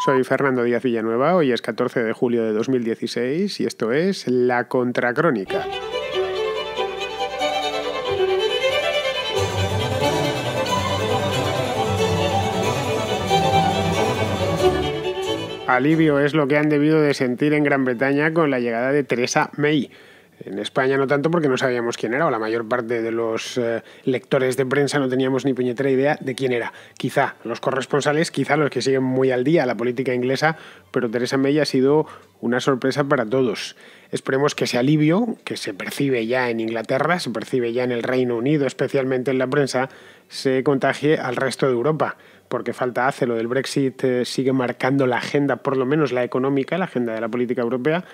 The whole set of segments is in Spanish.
Soy Fernando Díaz Villanueva, hoy es 14 de julio de 2016 y esto es La Contracrónica. Alivio es lo que han debido de sentir en Gran Bretaña con la llegada de Teresa May. En España no tanto porque no sabíamos quién era, o la mayor parte de los eh, lectores de prensa no teníamos ni puñetera idea de quién era. Quizá los corresponsales, quizá los que siguen muy al día la política inglesa, pero Teresa May ha sido una sorpresa para todos. Esperemos que ese alivio, que se percibe ya en Inglaterra, se percibe ya en el Reino Unido, especialmente en la prensa, se contagie al resto de Europa porque falta hace. Lo del Brexit eh, sigue marcando la agenda, por lo menos la económica, la agenda de la política europea,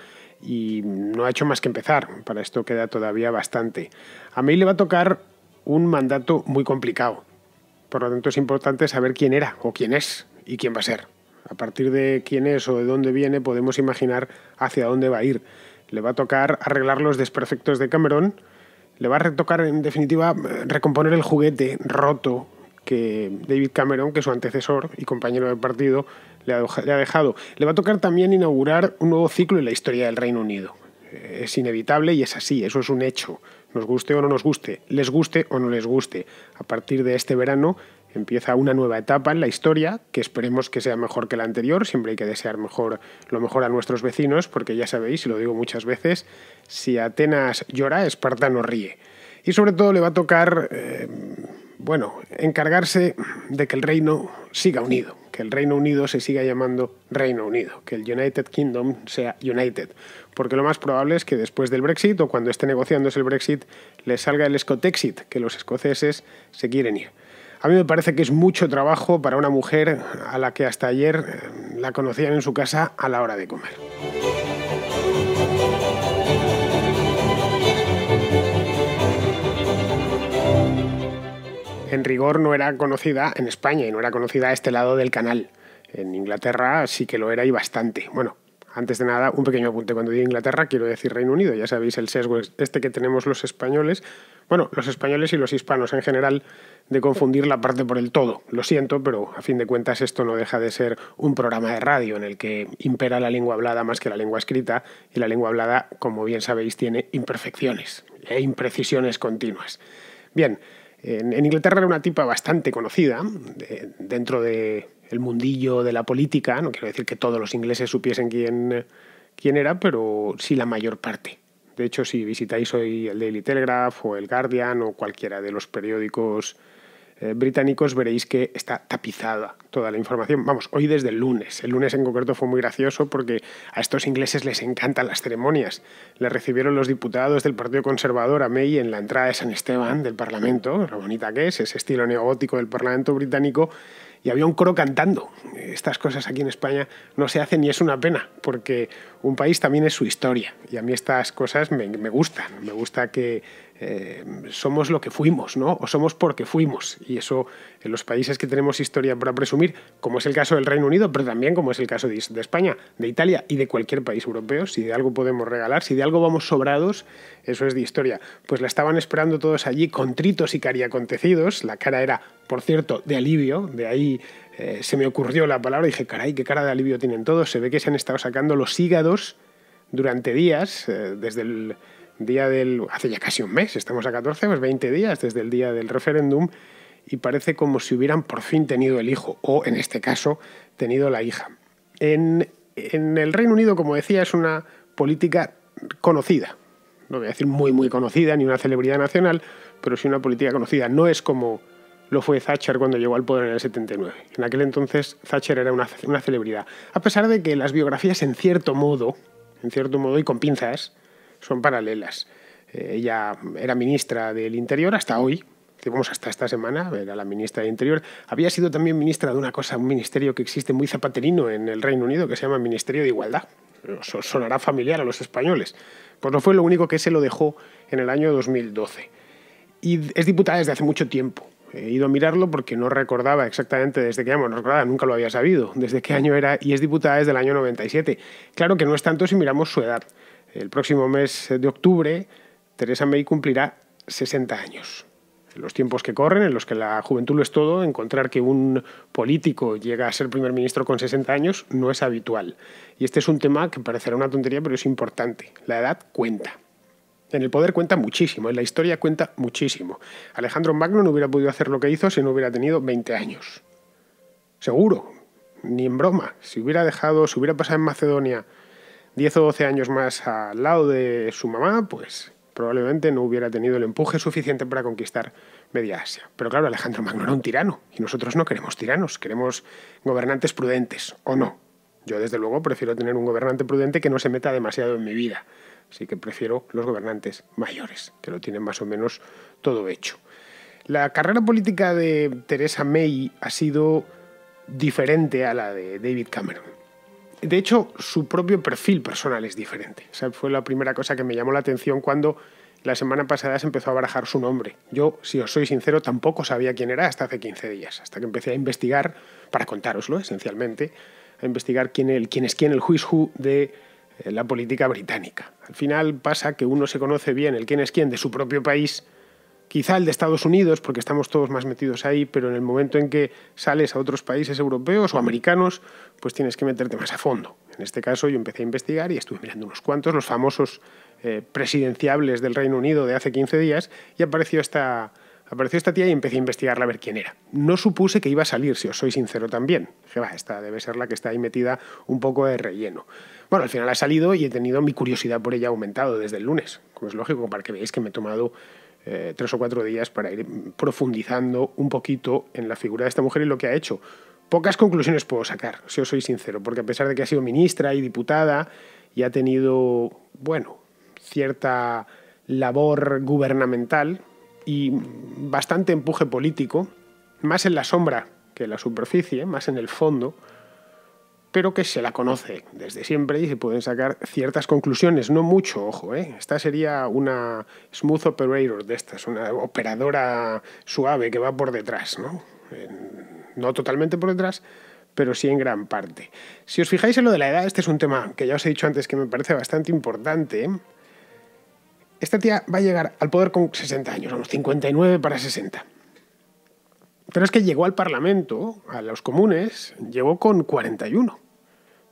y no ha hecho más que empezar. Para esto queda todavía bastante. A mí le va a tocar un mandato muy complicado. Por lo tanto, es importante saber quién era o quién es y quién va a ser. A partir de quién es o de dónde viene, podemos imaginar hacia dónde va a ir. Le va a tocar arreglar los desperfectos de Cameron, le va a retocar, en definitiva, eh, recomponer el juguete roto que David Cameron, que es su antecesor y compañero de partido, le ha dejado. Le va a tocar también inaugurar un nuevo ciclo en la historia del Reino Unido. Eh, es inevitable y es así, eso es un hecho. Nos guste o no nos guste, les guste o no les guste. A partir de este verano empieza una nueva etapa en la historia que esperemos que sea mejor que la anterior. Siempre hay que desear mejor, lo mejor a nuestros vecinos, porque ya sabéis, y lo digo muchas veces, si Atenas llora, Esparta no ríe. Y sobre todo le va a tocar eh, bueno, encargarse de que el reino siga unido, que el Reino Unido se siga llamando Reino Unido, que el United Kingdom sea United, porque lo más probable es que después del Brexit o cuando esté negociándose el Brexit le salga el Scotexit, que los escoceses se quieren ir. A mí me parece que es mucho trabajo para una mujer a la que hasta ayer eh, la conocían en su casa a la hora de comer. en rigor no era conocida en España y no era conocida a este lado del canal. En Inglaterra sí que lo era y bastante. Bueno, antes de nada, un pequeño apunte. Cuando digo Inglaterra, quiero decir Reino Unido. Ya sabéis el sesgo este que tenemos los españoles, bueno, los españoles y los hispanos en general, de confundir la parte por el todo. Lo siento, pero a fin de cuentas esto no deja de ser un programa de radio en el que impera la lengua hablada más que la lengua escrita y la lengua hablada, como bien sabéis, tiene imperfecciones e imprecisiones continuas. Bien, en, Inglaterra era una tipa bastante conocida dentro del mundillo de la política. No quiero decir que todos los ingleses supiesen quién, quién era, pero sí la mayor parte. De hecho, si visitáis hoy el Daily Telegraph o el Guardian o cualquiera de los periódicos eh, británicos veréis que está tapizada toda la información. Vamos, hoy desde el lunes. El lunes en concreto fue muy gracioso porque a estos ingleses les encantan las ceremonias. Le recibieron los diputados del Partido Conservador a May en la entrada de San Esteban del Parlamento, lo bonita que es, ese estilo neogótico del Parlamento británico, y había un coro cantando. Estas cosas aquí en España no se hacen y es una pena porque un país también es su historia y a mí estas cosas me gustan. Me gusta que eh, somos lo que fuimos, ¿no? O somos porque fuimos. Y eso en los países que tenemos historia para presumir, como es el caso del Reino Unido, pero también como es el caso de, España, de Italia y de cualquier país europeo, si de algo podemos regalar, si de algo vamos sobrados, eso es de historia. Pues la estaban esperando todos allí, contritos y cariacontecidos. La cara era, por cierto, de alivio, de ahí eh, se me ocurrió la palabra dije, caray, qué cara de alivio tienen todos. Se ve que se han estado sacando los hígados durante días, eh, desde el día del, hace ya casi un mes, estamos a 14, pues 20 días desde el día del referéndum, y parece como si hubieran por fin tenido el hijo, o en este caso, tenido la hija. En, el Reino Unido, como decía, es una política conocida, no voy a decir muy, muy conocida, ni una celebridad nacional, pero sí una política conocida. No es como lo fue Thatcher cuando llegó al poder en el 79. En aquel entonces Thatcher era una, una celebridad. A pesar de que las biografías, en cierto modo, en cierto modo y con pinzas, son paralelas. Eh, ella era ministra del Interior hasta hoy, digamos hasta esta semana, era la ministra de Interior. Había sido también ministra de una cosa, un ministerio que existe muy zapaterino en el Reino Unido, que se llama Ministerio de Igualdad. Sonará familiar a los españoles. Pues no fue lo único que se lo dejó en el año 2012. Y es diputada desde hace mucho tiempo. He ido a mirarlo porque no recordaba exactamente desde qué año, no recordaba, nunca lo había sabido, desde qué año era, y es diputada desde el año 97. Claro que no es tanto si miramos su edad. El próximo mes de octubre, Teresa May cumplirá 60 años. En los tiempos que corren, en los que la juventud lo es todo, encontrar que un político llega a ser primer ministro con 60 años no es habitual. Y este es un tema que parecerá una tontería, pero es importante. La edad cuenta. En el poder cuenta muchísimo, en la historia cuenta muchísimo. Alejandro Magno no hubiera podido hacer lo que hizo si no hubiera tenido 20 años. Seguro, ni en broma. Si hubiera dejado, si hubiera pasado en Macedonia 10 o 12 años más al lado de su mamá, pues probablemente no hubiera tenido el empuje suficiente para conquistar Media Asia. Pero claro, Alejandro Magno era un tirano y nosotros no queremos tiranos, queremos gobernantes prudentes, ¿o no? Yo desde luego prefiero tener un gobernante prudente que no se meta demasiado en mi vida. Así que prefiero los gobernantes mayores, que lo tienen más o menos todo hecho. La carrera política de Theresa May ha sido diferente a la de David Cameron de hecho, su propio perfil personal es diferente. O fue la primera cosa que me llamó la atención cuando la semana pasada se empezó a barajar su nombre. Yo, si os soy sincero, tampoco sabía quién era hasta hace 15 días, hasta que empecé a investigar, para contároslo esencialmente, a investigar quién, el, quién es quién, el juiz who de eh, la política británica. Al final pasa que uno se conoce bien el quién es quién de su propio país quizá el de Estados Unidos, porque estamos todos más metidos ahí, pero en el momento en que sales a otros países europeos o americanos, pues tienes que meterte más a fondo. En este caso yo empecé a investigar y estuve mirando unos cuantos, los famosos eh, presidenciables del Reino Unido de hace 15 días, y apareció esta, apareció esta tía y empecé a investigarla a ver quién era. No supuse que iba a salir, si os soy sincero también. Dije, va, esta debe ser la que está ahí metida un poco de relleno. Bueno, al final ha salido y he tenido mi curiosidad por ella aumentado desde el lunes, como es lógico, para que veáis que me he tomado eh, tres o cuatro días para ir profundizando un poquito en la figura de esta mujer y lo que ha hecho. Pocas conclusiones puedo sacar, si os soy sincero, porque a pesar de que ha sido ministra y diputada y ha tenido, bueno, cierta labor gubernamental y bastante empuje político, más en la sombra que en la superficie, más en el fondo, pero que se la conoce desde siempre y se pueden sacar ciertas conclusiones, no mucho, ojo, ¿eh? esta sería una smooth operator de estas, una operadora suave que va por detrás, ¿no? totalmente por detrás, pero sí en gran parte. Si os fijáis en lo de la edad, este es un tema que ya os he dicho antes que me parece bastante importante. ¿eh? Esta tía va a llegar al poder con 60 años, unos 59 para 60. Pero es que llegó al Parlamento, a los comunes, llegó con 41.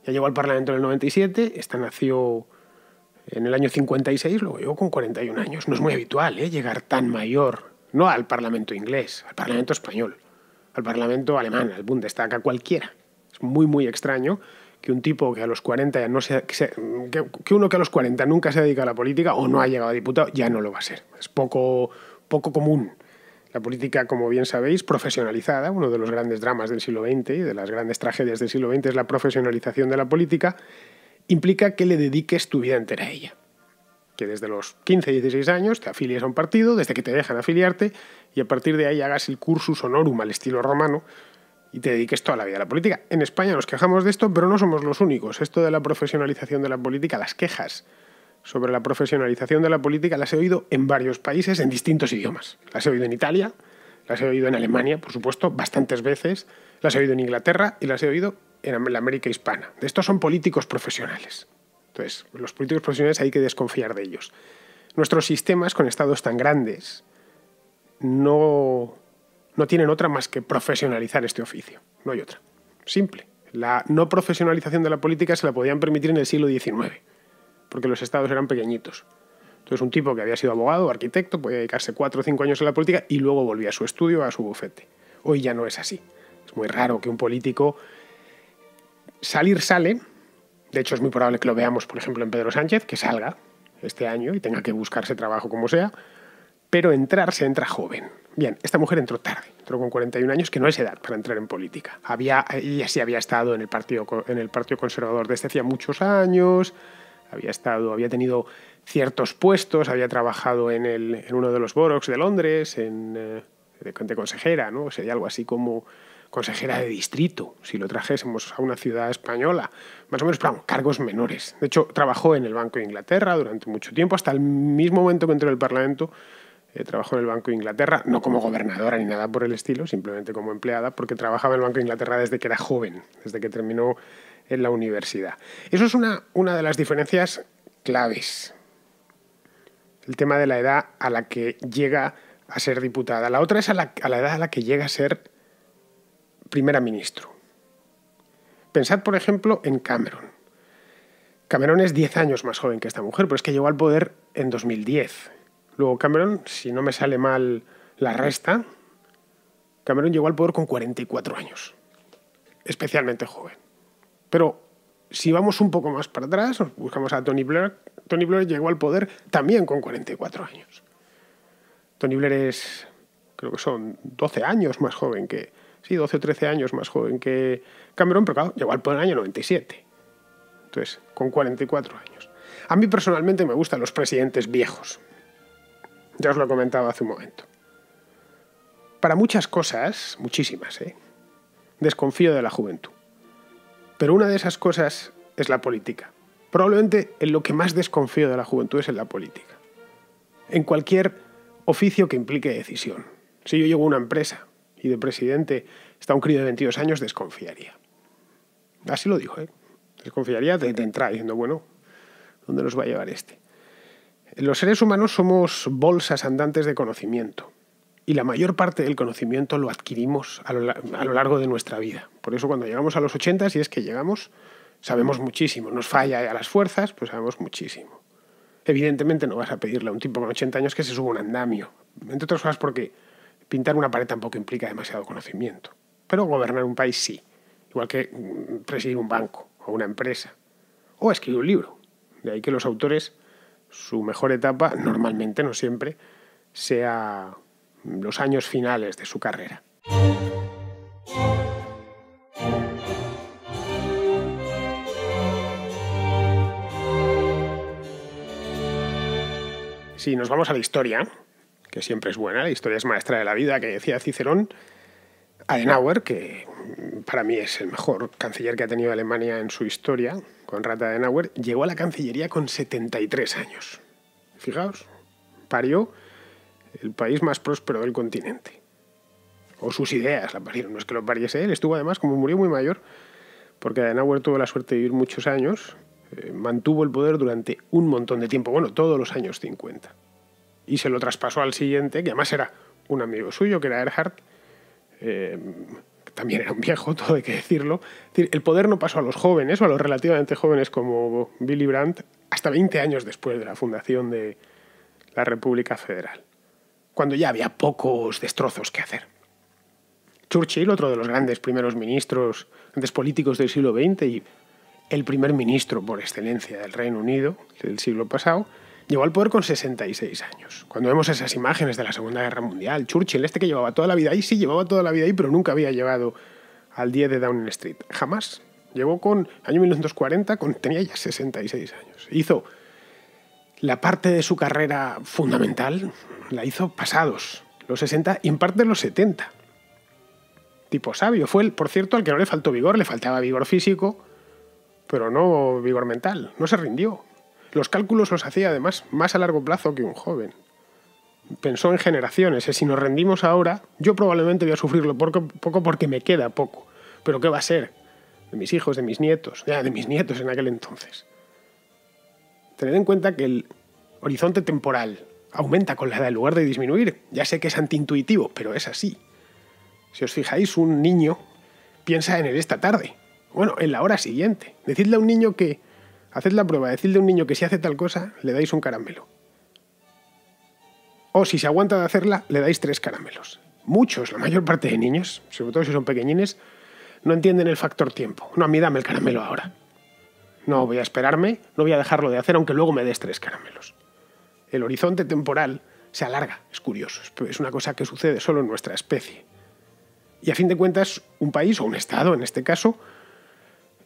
Ya llegó al Parlamento en el 97, esta nació en el año 56, luego llegó con 41 años. No es muy habitual ¿eh? llegar tan mayor, no al Parlamento inglés, al Parlamento español, al Parlamento alemán, al Bundestag, a cualquiera. Es muy, muy extraño que un tipo que a los 40 ya no sea, que, uno que a los 40 nunca se dedica a la política o no ha llegado a diputado, ya no lo va a ser. Es poco, poco común. La política, como bien sabéis, profesionalizada, uno de los grandes dramas del siglo XX y de las grandes tragedias del siglo XX es la profesionalización de la política, implica que le dediques tu vida entera a ella. Que desde los 15, 16 años te afilies a un partido, desde que te dejan afiliarte, y a partir de ahí hagas el cursus honorum al estilo romano, y te dediques toda la vida a la política. En España nos quejamos de esto, pero no somos los únicos. Esto de la profesionalización de la política, las quejas sobre la profesionalización de la política las he oído en varios países, en distintos idiomas. Las he oído en Italia, las he oído en Alemania, por supuesto, bastantes veces, las he oído en Inglaterra y las he oído en la América hispana. De estos son políticos profesionales. Entonces, los políticos profesionales hay que desconfiar de ellos. Nuestros sistemas con estados tan grandes no, no tienen otra más que profesionalizar este oficio. No hay otra. Simple. La no profesionalización de la política se la podían permitir en el siglo XIX porque los estados eran pequeñitos. Entonces un tipo que había sido abogado, arquitecto, ...podía dedicarse cuatro o cinco años a la política y luego volvía a su estudio, a su bufete. Hoy ya no es así. Es muy raro que un político salir sale. De hecho es muy probable que lo veamos, por ejemplo, en Pedro Sánchez, que salga este año y tenga que buscarse trabajo como sea. Pero entrar se entra joven. Bien, esta mujer entró tarde, entró con 41 años, que no es edad para entrar en política. Había, ...y así había estado en el Partido, en el partido Conservador desde hacía muchos años, había estado, había tenido ciertos puestos, había trabajado en, uno de los boroughs de Londres, en, eh, de, consejera, ¿no? Sería algo así como consejera de distrito, si lo trajésemos a una ciudad española, más o menos, pero cargos menores. De hecho, trabajó en el Banco de Inglaterra durante mucho tiempo, hasta el mismo momento que entró en el Parlamento, eh, trabajó en el Banco de Inglaterra, no como gobernadora ni nada por el estilo, simplemente como empleada, porque trabajaba en el Banco de Inglaterra desde que era joven, desde que terminó en la universidad. Eso es una, una de las diferencias claves. El tema de la edad a la que llega a ser diputada. La otra es a la, a la edad a la que llega a ser primera ministro. Pensad, por ejemplo, en Cameron. Cameron es 10 años más joven que esta mujer, pero es que llegó al poder en 2010. Luego Cameron, si no me sale mal la resta, Cameron llegó al poder con 44 años. Especialmente joven. Pero si vamos un poco más para atrás, buscamos a Tony Blair. Tony Blair llegó al poder también con 44 años. Tony Blair es, creo que son 12 años más joven que, sí, 12 o 13 años más joven que Cameron, pero claro, llegó al poder en el año 97. Entonces, con 44 años. A mí personalmente me gustan los presidentes viejos. Ya os lo he comentado hace un momento. Para muchas cosas, muchísimas, ¿eh? desconfío de la juventud. Pero una de esas cosas es la política. Probablemente en lo que más desconfío de la juventud es en la política. En cualquier oficio que implique decisión. Si yo llego a una empresa y de presidente está un crío de 22 años, desconfiaría. Así lo dijo, ¿eh? Desconfiaría de, de entrar diciendo, bueno, ¿dónde nos va a llevar este? Los seres humanos somos bolsas andantes de conocimiento y la mayor parte del conocimiento lo adquirimos a lo, largo de nuestra vida. Por eso cuando llegamos a los 80, y es que llegamos, sabemos muchísimo. Nos falla a las fuerzas, pues sabemos muchísimo. Evidentemente no vas a pedirle a un tipo con 80 años que se suba un andamio, entre otras cosas porque pintar una pared tampoco implica demasiado conocimiento. Pero gobernar un país sí, igual que mm, presidir un banco o una empresa, o escribir un libro. De ahí que los autores, su mejor etapa, normalmente, no siempre, sea los años finales de su carrera. Si nos vamos a la historia, que siempre es buena, la historia es maestra de la vida, que decía Cicerón, Adenauer, que para mí es el mejor canciller que ha tenido Alemania en su historia, Konrad Adenauer, llegó a la Cancillería con 73 años. Fijaos, parió el país más próspero del continente. O sus ideas la parieron, no es que lo pariese él. Estuvo además, como murió muy mayor, porque Adenauer tuvo la suerte de vivir muchos años, eh, mantuvo el poder durante un montón de tiempo, bueno, todos los años 50. Y se lo traspasó al siguiente, que además era un amigo suyo, que era Erhard, eh, también era un viejo, todo hay que decirlo. el poder no pasó a los jóvenes o a los relativamente jóvenes como Billy Brandt hasta 20 años después de la fundación de la República Federal cuando ya había pocos destrozos que hacer. Churchill, otro de los grandes primeros ministros, grandes políticos del siglo XX y el primer ministro por excelencia del Reino Unido del siglo pasado, llegó al poder con 66 años. Cuando vemos esas imágenes de la Segunda Guerra Mundial, Churchill, este que llevaba toda la vida ahí, sí llevaba toda la vida ahí, pero nunca había llegado al día de Downing Street. Jamás. Llegó con año 1940, con, tenía ya 66 años. Hizo la parte de su carrera fundamental la hizo pasados los 60 y en parte los 70. Tipo sabio, fue el, por cierto, al que no le faltó vigor, le faltaba vigor físico, pero no vigor mental, no se rindió. Los cálculos los hacía además más a largo plazo que un joven. Pensó en generaciones, ¿eh? si nos rendimos ahora, yo probablemente voy a sufrirlo poco, poco porque me queda poco, pero ¿qué va a ser? De mis hijos, de mis nietos, ya de mis nietos en aquel entonces. Tened en cuenta que el horizonte temporal aumenta con la edad en lugar de disminuir. Ya sé que es antiintuitivo, pero es así. Si os fijáis, un niño piensa en el esta tarde. Bueno, en la hora siguiente. Decidle a un niño que... Haced la prueba, decidle a un niño que si hace tal cosa, le dais un caramelo. O si se aguanta de hacerla, le dais tres caramelos. Muchos, la mayor parte de niños, sobre todo si son pequeñines, no entienden el factor tiempo. No, a mí dame el caramelo ahora. No voy a esperarme, no voy a dejarlo de hacer, aunque luego me des tres caramelos. El horizonte temporal se alarga, es curioso, es una cosa que sucede solo en nuestra especie. Y a fin de cuentas, un país, o un Estado en este caso,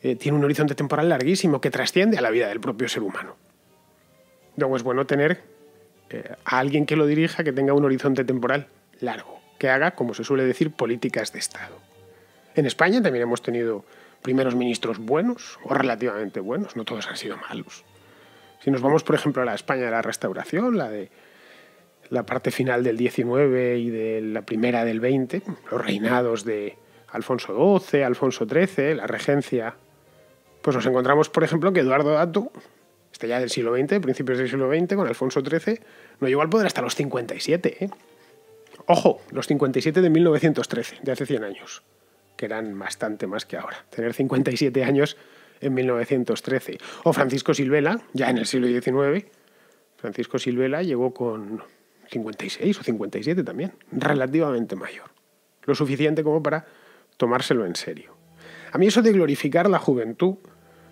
eh, tiene un horizonte temporal larguísimo que trasciende a la vida del propio ser humano. Luego es bueno tener eh, a alguien que lo dirija que tenga un horizonte temporal largo, que haga, como se suele decir, políticas de Estado. En España también hemos tenido primeros ministros buenos o relativamente buenos, no todos han sido malos. Si nos vamos, por ejemplo, a la España de la Restauración, la de la parte final del 19 y de la primera del 20, los reinados de Alfonso XII, Alfonso XIII, la regencia, pues nos encontramos, por ejemplo, que Eduardo Dato, este ya del siglo XX, principios del siglo XX, con Alfonso XIII, no llegó al poder hasta los 57. ¿eh? Ojo, los 57 de 1913, de hace 100 años que eran bastante más que ahora. Tener 57 años en 1913. O Francisco Silvela, ya en el siglo XIX. Francisco Silvela llegó con 56 o 57 también, relativamente mayor. Lo suficiente como para tomárselo en serio. A mí eso de glorificar la juventud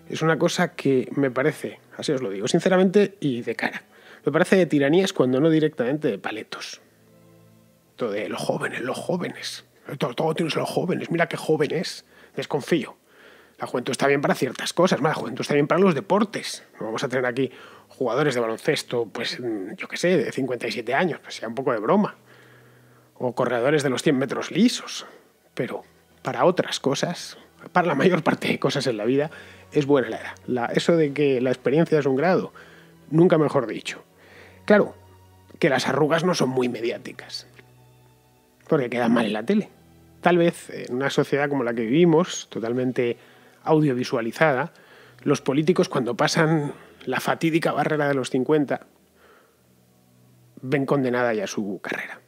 es una cosa que me parece, así os lo digo, sinceramente y de cara, me parece de tiranías cuando no directamente de paletos. Todo de los jóvenes, los jóvenes. Todo, todo tiene solo jóvenes. Mira qué joven es. Desconfío. La juventud está bien para ciertas cosas, la juventud está bien para los deportes. No vamos a tener aquí jugadores de baloncesto, pues mm, yo qué sé, de 57 años, pues sea un poco de broma. O corredores de los 100 metros lisos. Pero para otras cosas, para la mayor parte de cosas en la vida, es buena la edad. eso de que la experiencia es un grado, nunca mejor dicho. Claro, que las arrugas no son muy mediáticas. Porque quedan mal en la tele tal vez en una sociedad como la que vivimos, totalmente audiovisualizada, los políticos cuando pasan la fatídica barrera de los 50 ven condenada ya su carrera.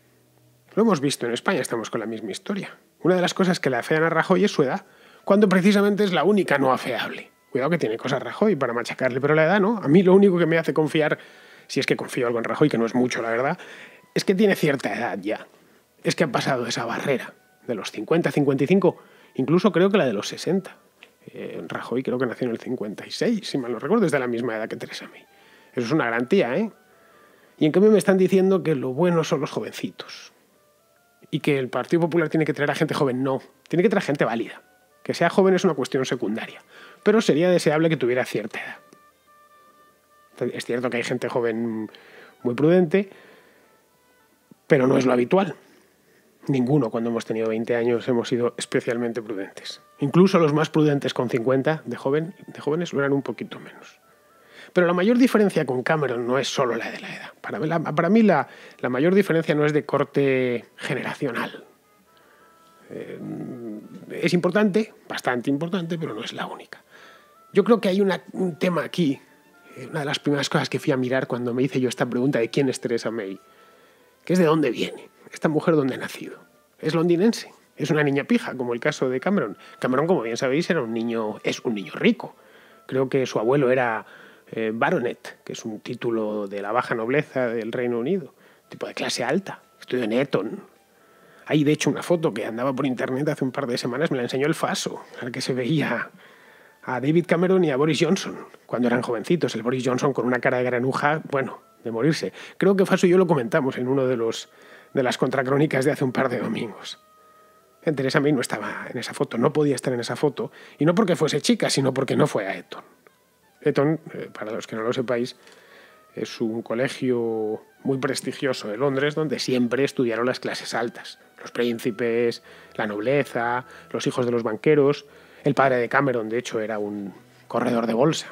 Lo hemos visto en España, estamos con la misma historia. Una de las cosas que le afean a Rajoy es su edad, cuando precisamente es la única no afeable. Cuidado que tiene cosas Rajoy para machacarle, pero la edad no. A mí lo único que me hace confiar, si es que confío algo en Rajoy, que no es mucho la verdad, es que tiene cierta edad ya. Es que ha pasado esa barrera de los 50, 55, incluso creo que la de los 60. Eh, Rajoy creo que nació en el 56, si mal no recuerdo, es de la misma edad que Teresa May. Eso es una garantía, ¿eh? Y en cambio me están diciendo que lo bueno son los jovencitos. Y que el Partido Popular tiene que traer a gente joven. No, tiene que traer gente válida. Que sea joven es una cuestión secundaria. Pero sería deseable que tuviera cierta edad. Es cierto que hay gente joven muy prudente, pero no es lo habitual. Ninguno, cuando hemos tenido 20 años, hemos sido especialmente prudentes. Incluso los más prudentes con 50 de, joven, de jóvenes lo eran un poquito menos. Pero la mayor diferencia con Cameron no es solo la de la edad. Para, mí la, mayor diferencia no es de corte generacional. Eh, es importante, bastante importante, pero no es la única. Yo creo que hay un tema aquí, una de las primeras cosas que fui a mirar cuando me hice yo esta pregunta de quién es Teresa May es de dónde viene, esta mujer dónde ha nacido. Es londinense, es una niña pija, como el caso de Cameron. Cameron, como bien sabéis, era un niño, es un niño rico. Creo que su abuelo era eh, baronet, que es un título de la baja nobleza del Reino Unido, tipo de clase alta. Estudió en Eton. Hay, de hecho, una foto que andaba por internet hace un par de semanas, me la enseñó el Faso, al que se veía a David Cameron y a Boris Johnson, cuando eran jovencitos. El Boris Johnson con una cara de granuja, bueno, de morirse. Creo que Faso y yo lo comentamos en uno de los de las contracrónicas de hace un par de domingos. Teresa May no estaba en esa foto, no podía estar en esa foto, y no porque fuese chica, sino porque no fue a Eton. Eton, eh, para los que no lo sepáis, es un colegio muy prestigioso de Londres donde siempre estudiaron las clases altas, los príncipes, la nobleza, los hijos de los banqueros. El padre de Cameron, de hecho, era un corredor de bolsa,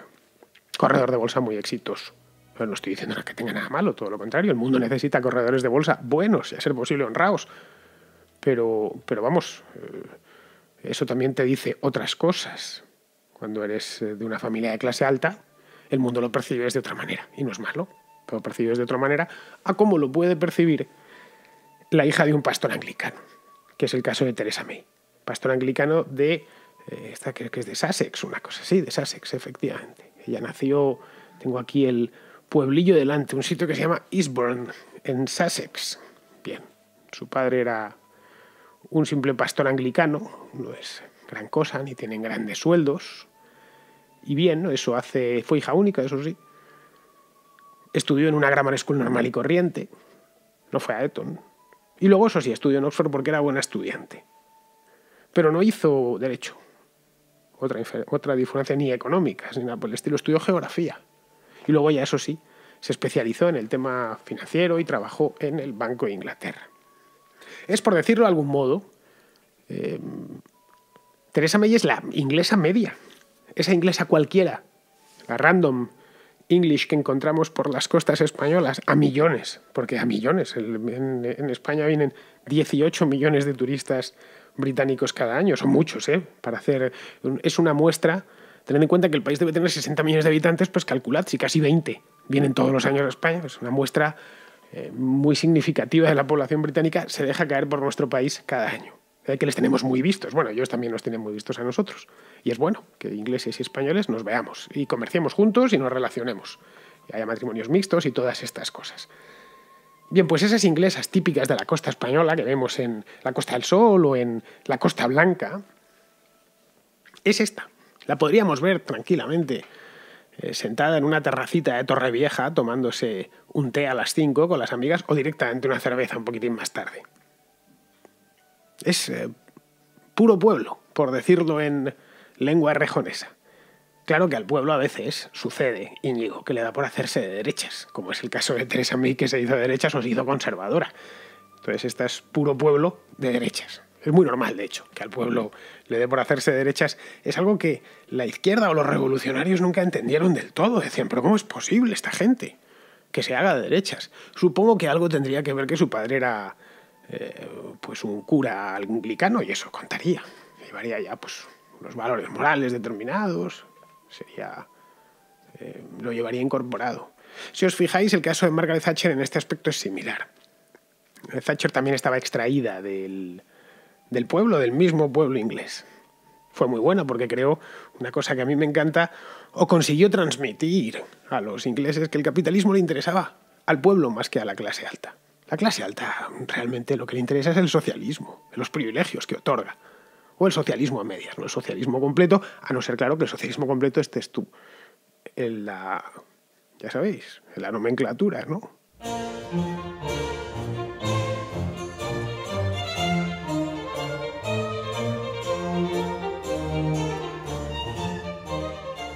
corredor de bolsa muy exitoso no estoy diciendo que tenga nada malo, todo lo contrario. El mundo necesita corredores de bolsa buenos, a ser posible honrados. Pero, pero vamos, eh, eso también te dice otras cosas. Cuando eres eh, de una familia de clase alta, el mundo lo percibes de otra manera. Y no es malo, pero percibes de otra manera a cómo lo puede percibir la hija de un pastor anglicano, que es el caso de Teresa May. Pastor anglicano de, eh, esta creo que es de Sussex, una cosa así, de Sussex, efectivamente. Ella nació, tengo aquí el, pueblillo delante, un sitio que se llama Eastbourne, en Sussex. Bien, su padre era un simple pastor anglicano, no es gran cosa, ni tienen grandes sueldos. Y bien, eso hace. fue hija única, eso sí. Estudió en una grammar school normal y corriente. No fue a Eton. Y luego, eso sí, estudió en Oxford porque era buena estudiante. Pero no hizo derecho. Otra, otra diferencia ni económica, ni nada por el estilo. Estudió geografía y luego ya eso sí, se especializó en el tema financiero y trabajó en el Banco de Inglaterra. Es, por decirlo de algún modo, em, Teresa May es la inglesa media, esa inglesa cualquiera, la random English que encontramos por las costas españolas, a millones, porque a millones, en, España vienen 18 millones de turistas británicos cada año, son muchos, ¿eh? Para hacer, es una muestra Tened en cuenta que el país debe tener 60 millones de habitantes, pues calculad si casi 20 vienen todos los años a España, es pues una muestra eh, muy significativa de la población británica, se deja caer por nuestro país cada año. que les tenemos muy vistos. Bueno, ellos también nos tienen muy vistos a nosotros. Y es bueno que ingleses y españoles nos veamos y comerciemos juntos y nos relacionemos. Y haya matrimonios mixtos y todas estas cosas. Bien, pues esas inglesas típicas de la costa española que vemos en la Costa del Sol o en la Costa Blanca, es esta, la podríamos ver tranquilamente eh, sentada en una terracita de torre vieja tomándose un té a las 5 con las amigas o directamente una cerveza un poquitín más tarde. Es eh, puro pueblo, por decirlo en lengua rejonesa. Claro que al pueblo a veces sucede, Íñigo, que le da por hacerse de derechas, como es el caso de Teresa Mí que se hizo de derechas o se hizo conservadora. Entonces, esta es puro pueblo de derechas. Es muy normal, de hecho, que al pueblo le dé por hacerse derechas. Es algo que la izquierda o los revolucionarios nunca entendieron del todo. Decían, pero ¿cómo es posible esta gente que se haga de derechas? Supongo que algo tendría que ver que su padre era eh, pues un cura anglicano y eso contaría. Llevaría ya pues, unos valores morales determinados. Sería... Eh, lo llevaría incorporado. Si os fijáis, el caso de Margaret Thatcher en este aspecto es similar. Thatcher también estaba extraída del, del pueblo, del mismo pueblo inglés. Fue muy buena porque creo, una cosa que a mí me encanta, o consiguió transmitir a los ingleses que el capitalismo le interesaba al pueblo más que a la clase alta. La clase alta realmente lo que le interesa es el socialismo, los privilegios que otorga. O el socialismo a medias, no el socialismo completo, a no ser claro que el socialismo completo estés tú. En la. ya sabéis, en la nomenclatura, ¿no?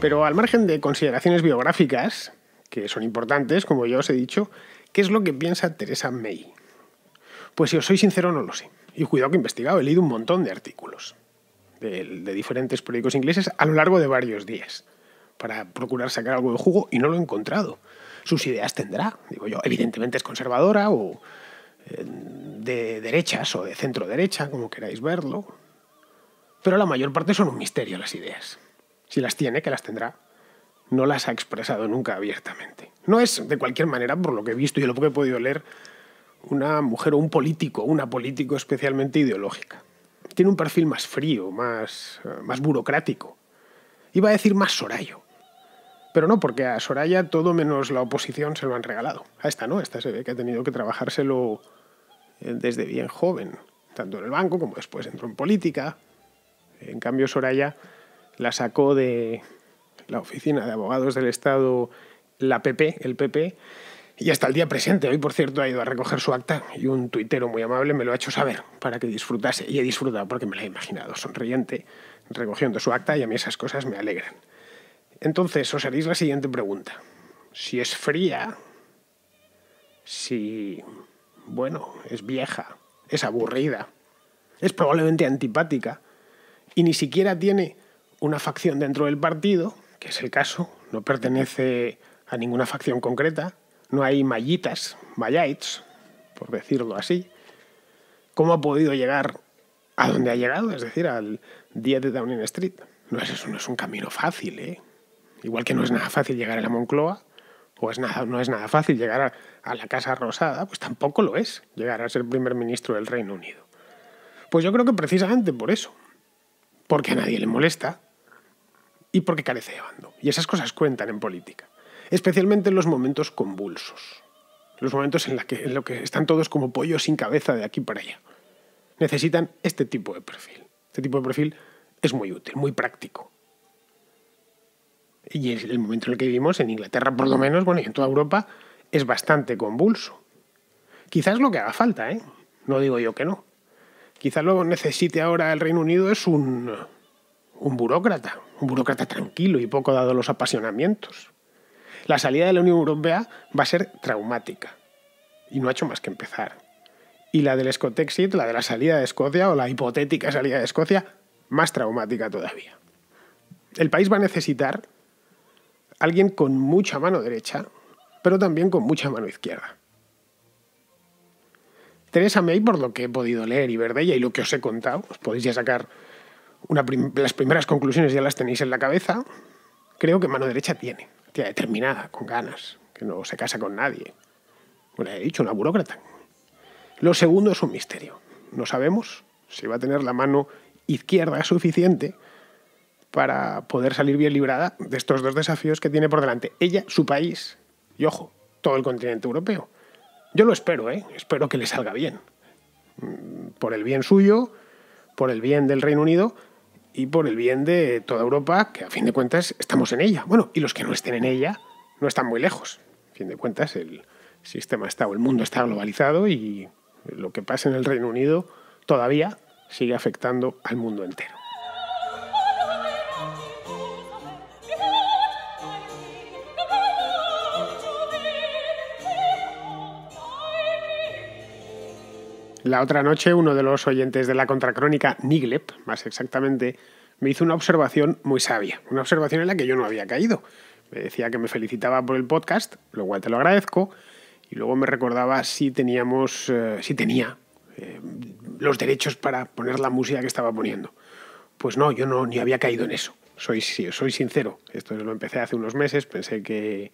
Pero al margen de consideraciones biográficas, que son importantes, como ya os he dicho, ¿qué es lo que piensa Teresa May? Pues si os soy sincero, no lo sé. Y cuidado que he investigado, he leído un montón de artículos de, diferentes periódicos ingleses a lo largo de varios días para procurar sacar algo de jugo y no lo he encontrado. Sus ideas tendrá, digo yo. Evidentemente es conservadora o eh, de derechas o de centro derecha, como queráis verlo. Pero la mayor parte son un misterio las ideas. Si las tiene, que las tendrá, no las ha expresado nunca abiertamente. No es, de cualquier manera, por lo que he visto y lo que he podido leer, una mujer o un político, una político especialmente ideológica. Tiene un perfil más frío, más, eh, más burocrático. Iba a decir más Soraya. Pero no, porque a Soraya todo menos la oposición se lo han regalado. A esta no, esta se ve que ha tenido que trabajárselo eh, desde bien joven, tanto en el banco como después entró en política. En cambio, Soraya la sacó de la Oficina de Abogados del Estado, la PP, el PP, y hasta el día presente, hoy por cierto ha ido a recoger su acta y un tuitero muy amable me lo ha hecho saber para que disfrutase. Y he disfrutado porque me la he imaginado sonriente recogiendo su acta y a mí esas cosas me alegran. Entonces os haréis la siguiente pregunta. Si es fría, si, bueno, es vieja, es aburrida, es probablemente antipática y ni siquiera tiene una facción dentro del partido, que es el caso, no pertenece a ninguna facción concreta, no hay mallitas, mayites, por decirlo así, ¿cómo ha podido llegar a donde ha llegado? Es decir, al día de Downing Street. No es, eso no es un camino fácil, ¿eh? Igual que no es nada fácil llegar a la Moncloa, o es nada, no es nada fácil llegar a la Casa Rosada, pues tampoco lo es llegar a ser primer ministro del Reino Unido. Pues yo creo que precisamente por eso, porque a nadie le molesta, y porque carece de bando. Y esas cosas cuentan en política, especialmente en los momentos convulsos, los momentos en los que, lo que están todos como pollos sin cabeza de aquí para allá. Necesitan este tipo de perfil. Este tipo de perfil es muy útil, muy práctico. Y el, el momento en el que vivimos, en Inglaterra por lo menos, bueno, y en toda Europa, es bastante convulso. Quizás lo que haga falta, ¿eh? No digo yo que no. Quizás lo necesite ahora el Reino Unido es un un burócrata, un burócrata tranquilo y poco dado a los apasionamientos. La salida de la Unión Europea va a ser traumática y no ha hecho más que empezar. Y la del Scotexit, la de la salida de Escocia o la hipotética salida de Escocia, más traumática todavía. El país va a necesitar alguien con mucha mano derecha, pero también con mucha mano izquierda. Teresa May, por lo que he podido leer y ver de ella y lo que os he contado, os podéis ya sacar las primeras conclusiones ya las tenéis en la cabeza. Creo que mano derecha tiene, tía determinada, con ganas, que no se casa con nadie. Bueno, pues he dicho, una burócrata. Lo segundo es un misterio. No sabemos si va a tener la mano izquierda suficiente para poder salir bien librada de estos dos desafíos que tiene por delante. Ella, su país y, ojo, todo el continente europeo. Yo lo espero, ¿eh? espero que le salga bien. Mm, por el bien suyo, por el bien del Reino Unido, y por el bien de toda Europa, que a fin de cuentas estamos en ella. Bueno, y los que no estén en ella no están muy lejos. A fin de cuentas, el sistema está o el mundo está globalizado y lo que pasa en el Reino Unido todavía sigue afectando al mundo entero. La otra noche uno de los oyentes de la contracrónica, Niglep, más exactamente, me hizo una observación muy sabia, una observación en la que yo no había caído. Me decía que me felicitaba por el podcast, lo cual te lo agradezco, y luego me recordaba si teníamos, eh, si tenía eh, los derechos para poner la música que estaba poniendo. Pues no, yo no ni había caído en eso. Soy, soy sincero. Esto lo empecé hace unos meses, pensé que,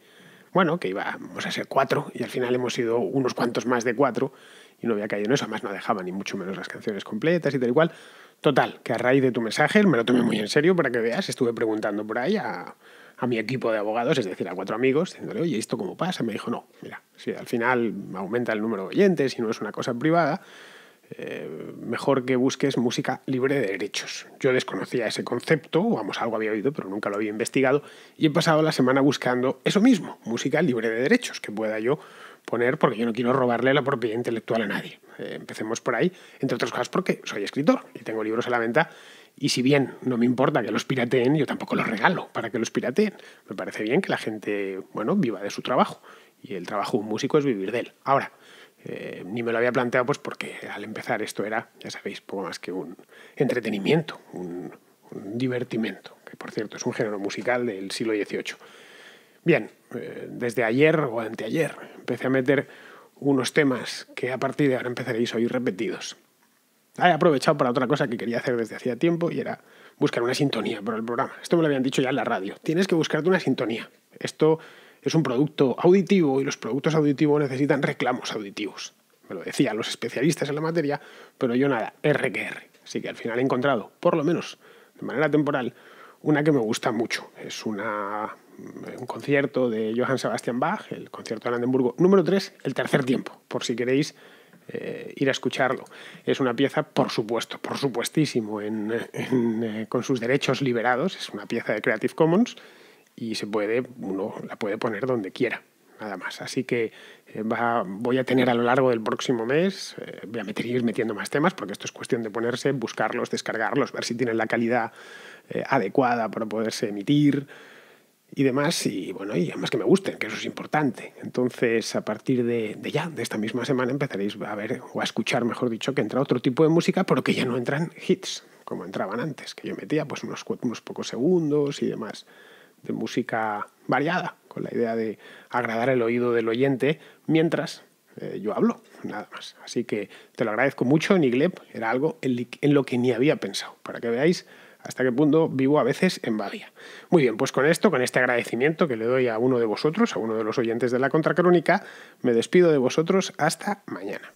bueno, que íbamos a ser cuatro y al final hemos sido unos cuantos más de cuatro y no había caído en eso. Además, no dejaba ni mucho menos las canciones completas y tal y cual. Total, que a raíz de tu mensaje me lo tomé muy en serio para que veas. Estuve preguntando por ahí a, mi equipo de abogados, es decir, a cuatro amigos, diciéndole, oye, ¿esto cómo pasa? Me dijo, no, mira, si al final aumenta el número de oyentes y no es una cosa privada, eh, mejor que busques música libre de derechos. Yo desconocía ese concepto, vamos, algo había oído, pero nunca lo había investigado, y he pasado la semana buscando eso mismo, música libre de derechos, que pueda yo poner porque yo no quiero robarle la propiedad intelectual a nadie. Eh, empecemos por ahí, entre otras cosas porque soy escritor y tengo libros a la venta y si bien no me importa que los pirateen, yo tampoco los regalo para que los pirateen. Me parece bien que la gente, bueno, viva de su trabajo y el trabajo de un músico es vivir de él. Ahora, eh, ni me lo había planteado pues porque al empezar esto era, ya sabéis, poco más que un entretenimiento, un, un divertimento, que por cierto es un género musical del siglo XVIII Bien, eh, desde ayer o anteayer empecé a meter unos temas que a partir de ahora empezaréis a oír repetidos. He aprovechado para otra cosa que quería hacer desde hacía tiempo y era buscar una sintonía para el programa. Esto me lo habían dicho ya en la radio. Tienes que buscarte una sintonía. Esto es un producto auditivo y los productos auditivos necesitan reclamos auditivos. Me lo decían los especialistas en la materia, pero yo nada, R que R. Así que al final he encontrado, por lo menos de manera temporal, una que me gusta mucho. Es una un concierto de Johann Sebastian Bach, el concierto de Landenburgo número 3, el tercer tiempo, por si queréis eh, ir a escucharlo. Es una pieza, por supuesto, por supuestísimo, en, eh, con sus derechos liberados, es una pieza de Creative Commons y se puede, uno la puede poner donde quiera, nada más. Así que eh, voy a tener a lo largo del próximo mes, voy a meter, ir metiendo más temas, porque esto es cuestión de ponerse, buscarlos, descargarlos, ver si tienen la calidad adecuada para poderse emitir y demás, y bueno, y además que me gusten, que eso es importante. Entonces, a partir de, ya, de esta misma semana, empezaréis a ver o a escuchar, mejor dicho, que entra otro tipo de música, pero que ya no entran hits, como entraban antes, que yo metía pues unos, unos pocos segundos y demás, de música variada, con la idea de agradar el oído del oyente, mientras eh, yo hablo, nada más. Así que te lo agradezco mucho, Nigleb, era algo en lo que ni había pensado, para que veáis hasta qué punto vivo a veces en Bavia. Muy bien, pues con esto, con este agradecimiento que le doy a uno de vosotros, a uno de los oyentes de la Contracrónica, me despido de vosotros hasta mañana.